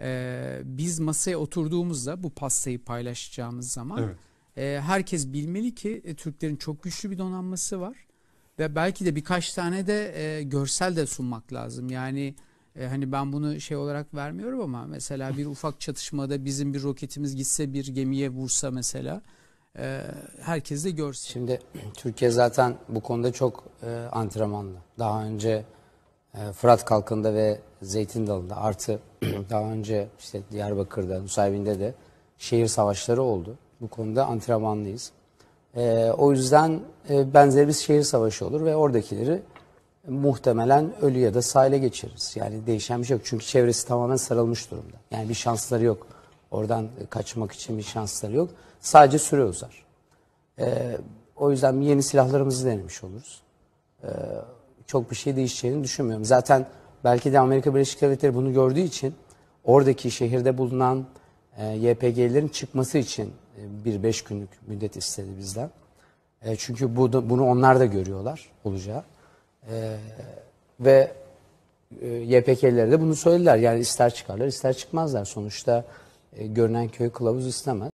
e, biz masaya oturduğumuzda bu pastayı paylaşacağımız zaman evet. e, herkes bilmeli ki e, Türklerin çok güçlü bir donanması var ve belki de birkaç tane de e, görsel de sunmak lazım. Yani e, hani ben bunu şey olarak vermiyorum ama mesela bir ufak çatışmada bizim bir roketimiz gitse bir gemiye vursa mesela e, herkes de görsün. Şimdi Türkiye zaten bu konuda çok e, antrenmanlı. Daha önce ee, Fırat kalkında ve Zeytin Dalı'nda artı daha önce işte Diyarbakır'da, Nusaybin'de de şehir savaşları oldu. Bu konuda antrenmanlıyız. Ee, o yüzden e, benzeri bir şehir savaşı olur ve oradakileri muhtemelen ölü ya da sahile geçiririz. Yani değişen bir şey yok. Çünkü çevresi tamamen sarılmış durumda. Yani bir şansları yok. Oradan kaçmak için bir şansları yok. Sadece süre uzar. E, o yüzden yeni silahlarımızı denemiş oluruz. E, çok bir şey değişeceğini düşünmüyorum. Zaten belki de Amerika Birleşik Devletleri bunu gördüğü için oradaki şehirde bulunan e, YPG'lerin çıkması için e, bir beş günlük müddet istedi bizden. E, çünkü bu da, bunu onlar da görüyorlar olacağı. E, ve e, YPG'lere de bunu söylediler. Yani ister çıkarlar ister çıkmazlar. Sonuçta e, görünen köy kılavuz istemez.